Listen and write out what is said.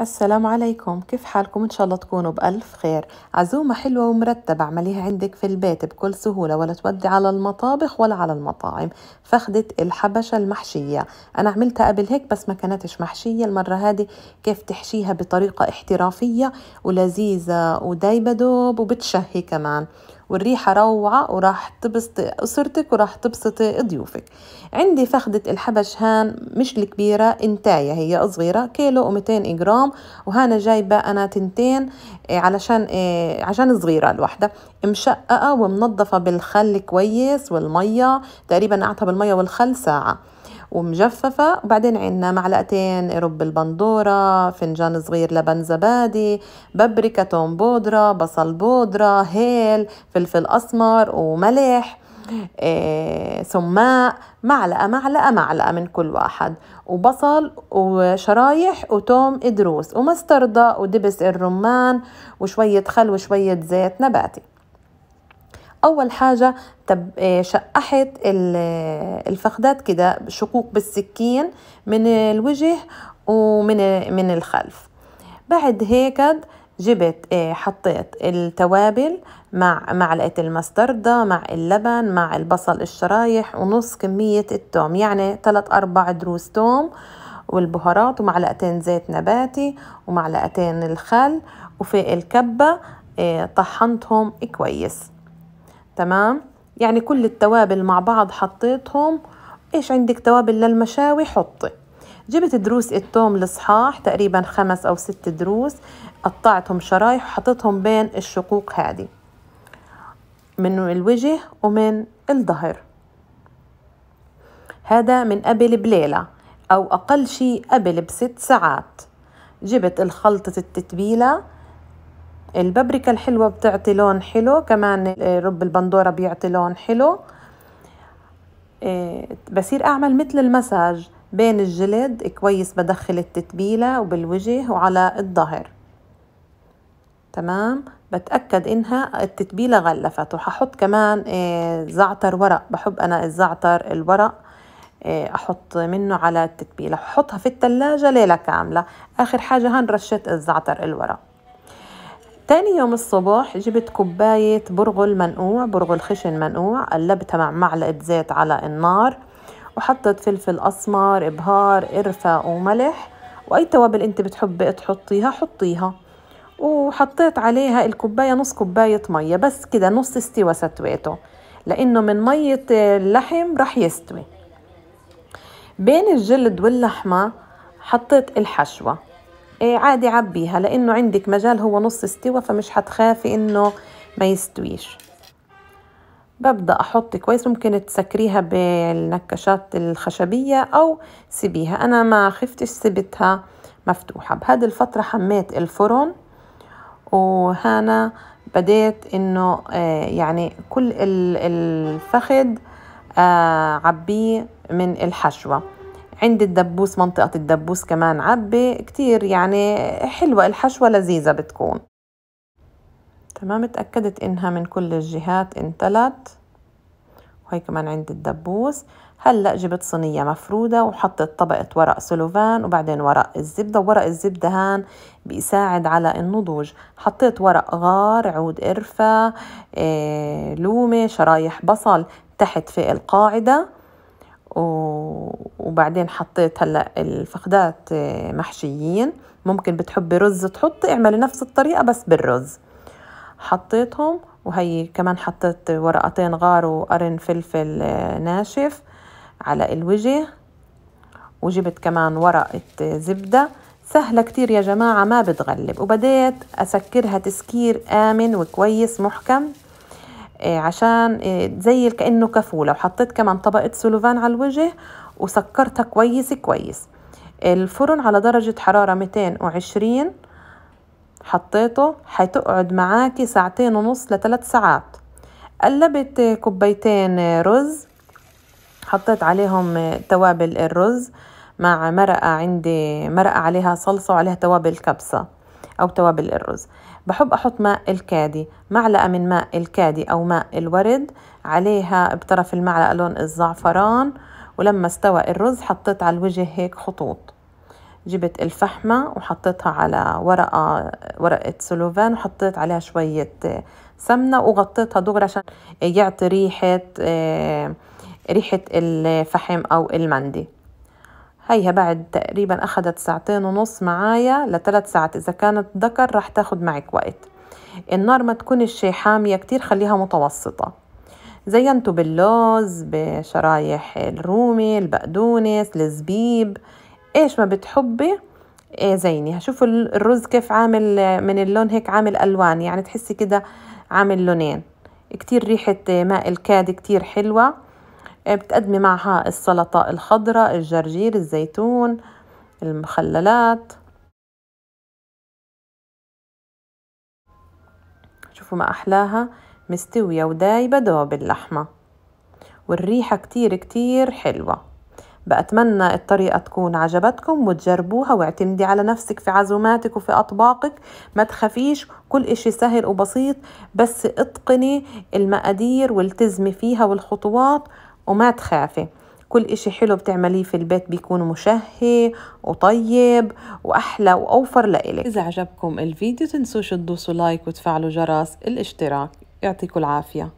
السلام عليكم كيف حالكم ان شاء الله تكونوا بألف خير عزومة حلوة ومرتبة اعمليها عندك في البيت بكل سهولة ولا تودي على المطابخ ولا على المطاعم فخدت الحبشة المحشية انا عملتها قبل هيك بس ما كانتش محشية المرة هذه كيف تحشيها بطريقة احترافية ولذيذة ودايبة دوب وبتشهي كمان والريحة روعة وراح تبسطي أسرتك وراح تبسطي ضيوفك عندي فخدة الحبش هان مش الكبيرة انتاية هي صغيرة كيلو و200 جرام وهنا جايبة أنا تنتين إيه، علشان إيه، عشان صغيرة الوحدة مشققة ومنظفة بالخل كويس والمية تقريبا قعدتها بالمية والخل ساعة ومجففة وبعدين عندنا معلقتين رب البندورة فنجان صغير لبن زبادي بابريكا توم بودرة بصل بودرة هيل فلفل أسمر وملح إيه، سماق معلقة معلقة معلقة من كل واحد وبصل وشرايح وتوم ادروس ومستردة ودبس الرمان وشوية خل وشوية زيت نباتي اول حاجه تب آه، شقحت الفخدات كده شقوق بالسكين من الوجه ومن من الخلف بعد هيك جبت آه، حطيت التوابل مع معلقة المستردة مع اللبن مع البصل الشرايح ونص كمية التوم يعني 3 أربع دروس توم والبهارات ومعلقتين زيت نباتي ومعلقتين الخل وفي الكبة آه، طحنتهم كويس تمام يعني كل التوابل مع بعض حطيتهم ايش عندك توابل للمشاوي حطي جبت دروس التوم الصحاح تقريبا خمس أو ست دروس قطعتهم شرايح وحطيتهم بين الشقوق هذه من الوجه ومن الظهر هذا من قبل بليلة أو أقل شيء قبل بست ساعات جبت الخلطة التتبيلة البابريكا الحلوة بتعطي لون حلو كمان رب البندورة بيعطي لون حلو إيه، بصير أعمل مثل المساج بين الجلد كويس بدخل التتبيلة وبالوجه وعلى الظهر تمام بتأكد إنها التتبيلة غلفت وححط كمان إيه، زعتر ورق بحب أنا الزعتر الورق إيه، أحط منه على التتبيلة ححطها في التلاجة ليلة كاملة آخر حاجة هان رشيت الزعتر الورق تاني يوم الصبح جبت كوباية برغل منقوع برغل خشن منقوع قلبتها مع معلقة زيت على النار وحطت فلفل أسمر إبهار قرفة وملح وأي توابل أنت بتحبي تحطيها حطيها وحطيت عليها الكوباية نص كوباية مية بس كده نص استوى ستويته لأنه من مية اللحم رح يستوي بين الجلد واللحمة حطيت الحشوة إيه، عادي عبيها لأنه عندك مجال هو نص استوى فمش حتخافي إنه ما يستويش ببدأ أحط كويس ممكن تسكريها بالنكشات الخشبية أو سيبيها أنا ما خفتش سبتها مفتوحة بهذه الفترة حميت الفرن وهنا بديت إنه إيه، يعني كل الفخد آه، عبيه من الحشوة عند الدبوس منطقة الدبوس كمان عبة كتير يعني حلوة الحشوة لذيذة بتكون تمام اتأكدت انها من كل الجهات انتلت وهي كمان عند الدبوس هلأ جبت صينية مفرودة وحطيت طبقة ورق سلوفان وبعدين ورق الزبدة ورق الزبدة هان بيساعد على النضوج حطيت ورق غار عود قرفة إيه لومة شرايح بصل تحت في القاعدة وبعدين حطيت هلا الفخدات محشيين ممكن بتحبي رز تحطي اعملي نفس الطريقه بس بالرز حطيتهم وهي كمان حطيت ورقتين غار وقرن فلفل ناشف على الوجه وجبت كمان ورقة زبدة سهلة كتير يا جماعة ما بتغلب وبديت أسكرها تسكير آمن وكويس محكم آه، عشان آه، زي كأنه كفو لو حطيت كمان طبقة سلوفان على الوجه وسكرتها كويس كويس الفرن على درجة حرارة 220 حطيته حتقعد معاكي ساعتين ونص لثلاث ساعات قلبت آه، كوبايتين رز حطيت عليهم توابل الرز مع مرقة عندي مرقة عليها صلصة وعليها توابل كبسة أو توابل الرز بحب أحط ماء الكادي معلقة من ماء الكادي أو ماء الورد عليها بطرف المعلقة لون الزعفران ولما استوى الرز حطيت على الوجه هيك خطوط جبت الفحمة وحطيتها على ورقة ورقة سلوفان وحطيت عليها شوية آه، سمنة وغطيتها دغري عشان يعطي ريحة آه، ريحة الفحم أو المندي هيها بعد تقريبا أخذت ساعتين ونص معايا لثلاث ساعات إذا كانت ذكر رح تاخد معك وقت النار ما تكون الشي حامية كتير خليها متوسطة زينته باللوز بشرايح الرومي البقدونس الزبيب ايش ما بتحبي إيه زيني شوفوا الرز كيف عامل من اللون هيك عامل ألوان يعني تحسي كده عامل لونين كتير ريحة ماء الكاد كتير حلوة بتقدمي معها السلطة الخضراء الجرجير الزيتون المخللات شوفوا ما أحلاها مستوية ودايبة دوب اللحمة والريحة كتير كتير حلوة بأتمنى الطريقة تكون عجبتكم وتجربوها واعتمدي على نفسك في عزوماتك وفي أطباقك ما تخافيش كل إشي سهل وبسيط بس اتقني المقادير والتزمي فيها والخطوات وما تخافي كل إشي حلو بتعمليه في البيت بيكون مشهي وطيب وأحلى وأوفر لإلك إذا عجبكم الفيديو تنسوش تدوسوا لايك وتفعلوا جرس الاشتراك يعطيكم العافيه